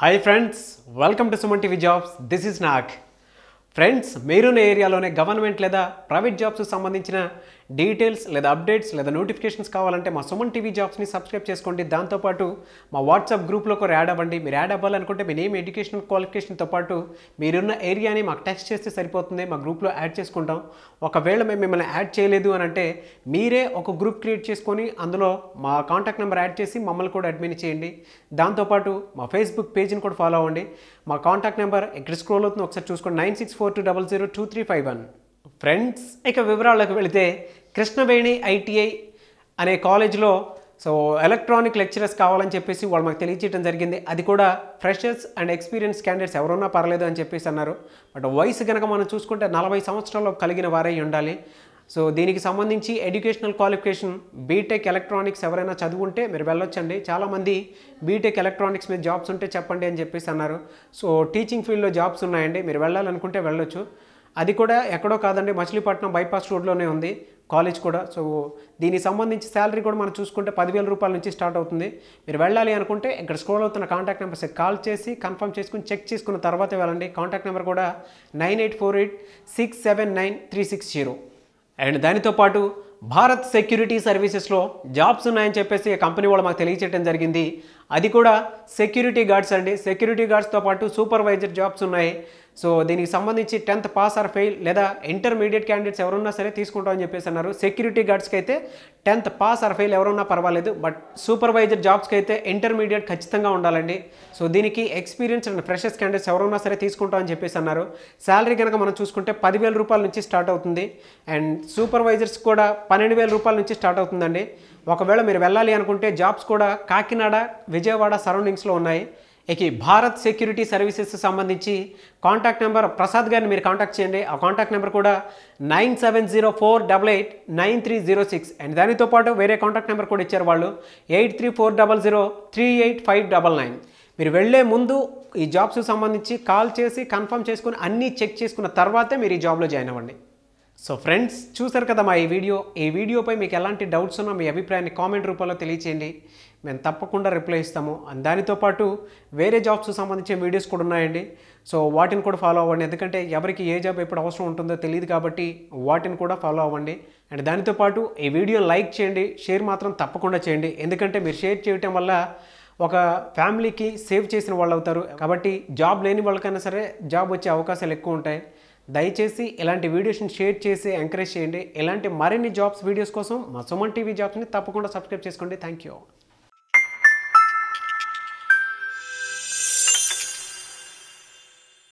hi friends welcome to Suman TV jobs this is నాక్ friends మీరున్న ఏరియాలోనే గవర్నమెంట్ లేదా ప్రైవేట్ జాబ్స్కి సంబంధించిన డీటెయిల్స్ లేదా అప్డేట్స్ లేదా నోటిఫికేషన్స్ కావాలంటే మా సుమన్ టీవీ జాబ్స్ని సబ్స్క్రైబ్ చేసుకోండి దాంతోపాటు మా వాట్సాప్ గ్రూప్లో కూడా యాడ్ అవ్వండి మీరు యాడ్ అవ్వాలనుకుంటే మీ నేమ్ ఎడ్యుకేషన్ క్వాలిఫికేషన్తో పాటు మీరున్న ఏరియాని మాకు టెక్స్ట్ చేస్తే సరిపోతుంది మా గ్రూప్లో యాడ్ చేసుకుంటాం ఒకవేళ మేము మిమ్మల్ని యాడ్ చేయలేదు అని అంటే మీరే ఒక గ్రూప్ క్రియేట్ చేసుకొని అందులో మా కాంటాక్ట్ నెంబర్ యాడ్ చేసి మమ్మల్ని కూడా అడ్మిన్ చేయండి దాంతోపాటు మా ఫేస్బుక్ పేజ్ని కూడా ఫాలో అవ్వండి మా కాంటాక్ట్ నెంబర్ ఎక్కడ స్క్రోల్ అవుతుంది ఒకసారి చూసుకోండి nine six four two double zero two three five one friends ఇక వివరాలకు వెళితే కృష్ణవేణి ఐటీఐ అనే కాలేజ్లో సో ఎలక్ట్రానిక్ లెక్చరర్స్ కావాలని చెప్పేసి వాళ్ళు మాకు తెలియచేయడం జరిగింది అది కూడా ఫ్రెషర్స్ అండ్ ఎక్స్పీరియన్స్ క్యాండిడేట్స్ ఎవరున్నా పర్లేదు అని చెప్పేసి అన్నారు బట్ వయసు కనుక మనం చూసుకుంటే నలభై సంవత్సరాలు కలిగిన వారే ఉండాలి సో దీనికి సంబంధించి ఎడ్యుకేషనల్ క్వాలిఫికేషన్ బీటెక్ ఎలక్ట్రానిక్స్ ఎవరైనా చదువుంటే మీరు వెళ్ళొచ్చండి చాలామంది బీటెక్ ఎలక్ట్రానిక్స్ మీద జాబ్స్ ఉంటే చెప్పండి అని చెప్పేసి అన్నారు సో టీచింగ్ ఫీల్డ్లో జాబ్స్ ఉన్నాయండి మీరు వెళ్ళాలనుకుంటే వెళ్ళొచ్చు అది కూడా ఎక్కడో కాదండి మచిలీపట్నం బైపాస్ రోడ్లోనే ఉంది కాలేజ్ కూడా సో దీనికి సంబంధించి శాలరీ కూడా మనం చూసుకుంటే పదివేల రూపాయల నుంచి స్టార్ట్ అవుతుంది మీరు వెళ్ళాలి అనుకుంటే ఇక్కడ స్క్రోల్ అవుతున్న కాంటాక్ట్ నెంబర్స్కి కాల్ చేసి కన్ఫర్మ్ చేసుకుని చెక్ చేసుకున్న తర్వాత వెళ్ళండి కాంటాక్ట్ నెంబర్ కూడా nine eight four eight six seven nine three six zero and దానితో పాటు భారత్ సెక్యూరిటీ సర్వీసెస్లో జాబ్స్ ఉన్నాయని చెప్పేసి కంపెనీ వాళ్ళు మాకు తెలియచేయడం జరిగింది అది కూడా సెక్యూరిటీ గార్డ్స్ అండి సెక్యూరిటీ గార్డ్స్తో పాటు సూపర్వైజర్ జాబ్స్ ఉన్నాయి సో దీనికి సంబంధించి టెన్త్ పాస్ ఆర్ ఫెయిల్ లేదా ఇంటర్మీడియట్ క్యాండిడేట్స్ ఎవరున్నా సరే తీసుకుంటామని చెప్పేసి అన్నారు సెక్యూరిటీ గార్డ్స్కి అయితే టెన్త్ పాస్ ఆర్ ఫెయిల్ ఎవరున్నా పర్వాలేదు బట్ సూపర్వైజర్ జాబ్స్కి అయితే ఇంటర్మీడియట్ ఖచ్చితంగా ఉండాలండి సో దీనికి ఎక్స్పీరియన్స్ అండ్ ఫ్రెషర్స్ క్యాండిడేట్స్ ఎవరున్నా సరే తీసుకుంటామని చెప్పేసి అన్నారు శాలరీ కనుక మనం చూసుకుంటే పదివేల రూపాయల నుంచి స్టార్ట్ అవుతుంది అండ్ సూపర్వైజర్స్ కూడా పన్నెండు వేల రూపాయల నుంచి స్టార్ట్ అవుతుందండి ఒకవేళ మీరు వెళ్ళాలి అనుకుంటే జాబ్స్ కూడా కాకినాడ విజయవాడ సరౌండింగ్స్లో ఉన్నాయి ఇక భారత్ సెక్యూరిటీ సర్వీసెస్ సంబంధించి కాంటాక్ట్ నెంబర్ ప్రసాద్ గారిని మీరు కాంటాక్ట్ చేయండి ఆ కాంటాక్ట్ నెంబర్ కూడా nine seven zero four double eight nine three zero six and దానితో పాటు వేరే కాంటాక్ట్ నెంబర్ కూడా ఇచ్చారు వాళ్ళు eight three four double zero three eight five double nine మీరు వెళ్ళే ముందు ఈ జాబ్స్కి సంబంధించి కాల్ చేసి కన్ఫర్మ్ చేసుకుని అన్నీ చెక్ చేసుకున్న తర్వాతే మీరు ఈ జాబ్లో జాయిన్ అవ్వండి సో ఫ్రెండ్స్ చూసారు కదా మా ఈ వీడియో ఈ వీడియోపై మీకు ఎలాంటి డౌట్స్ ఉన్నా మీ అభిప్రాయాన్ని కామెంట్ రూపంలో తెలియచేయండి మేము తప్పకుండా రిప్లై ఇస్తాము దానితో పాటు వేరే జాబ్స్ సంబంధించిన వీడియోస్ కూడా ఉన్నాయండి సో వాటిని కూడా ఫాలో అవ్వండి ఎందుకంటే ఎవరికి ఏ జాబ్ ఎప్పుడు అవసరం ఉంటుందో తెలియదు కాబట్టి వాటిని కూడా ఫాలో అవ్వండి అండ్ దానితో పాటు ఈ వీడియో లైక్ చేయండి షేర్ మాత్రం తప్పకుండా చేయండి ఎందుకంటే మీరు షేర్ చేయటం వల్ల ఒక ఫ్యామిలీకి సేవ్ చేసిన వాళ్ళు అవుతారు కాబట్టి జాబ్ లేని వాళ్ళకైనా సరే జాబ్ వచ్చే అవకాశాలు ఎక్కువ ఉంటాయి దయచేసి ఇలాంటి వీడియోస్ని షేర్ చేసి ఎంకరేజ్ చేయండి ఇలాంటి మరిన్ని జాబ్స్ వీడియోస్ కోసం మా సుమన్ టీవీ జాబ్స్ని తప్పకుండా సబ్స్క్రైబ్ చేసుకోండి థ్యాంక్ యూ